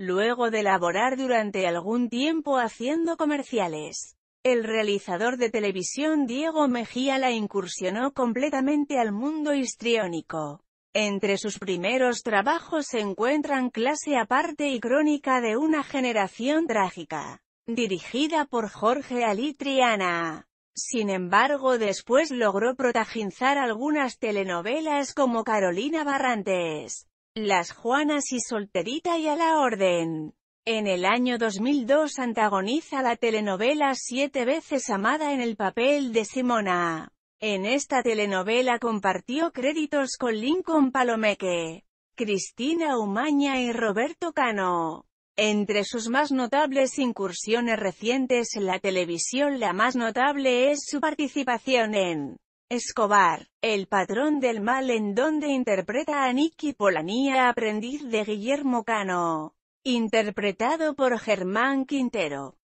Luego de laborar durante algún tiempo haciendo comerciales, el realizador de televisión Diego Mejía la incursionó completamente al mundo histriónico. Entre sus primeros trabajos se encuentran Clase aparte y Crónica de una generación trágica, dirigida por Jorge Alitriana. Sin embargo después logró protagonizar algunas telenovelas como Carolina Barrantes, las Juanas y Solterita y a la Orden. En el año 2002 antagoniza la telenovela Siete veces amada en el papel de Simona. En esta telenovela compartió créditos con Lincoln Palomeque, Cristina Umaña y Roberto Cano. Entre sus más notables incursiones recientes en la televisión la más notable es su participación en Escobar, el patrón del mal en donde interpreta a Nicky Polanía aprendiz de Guillermo Cano, interpretado por Germán Quintero.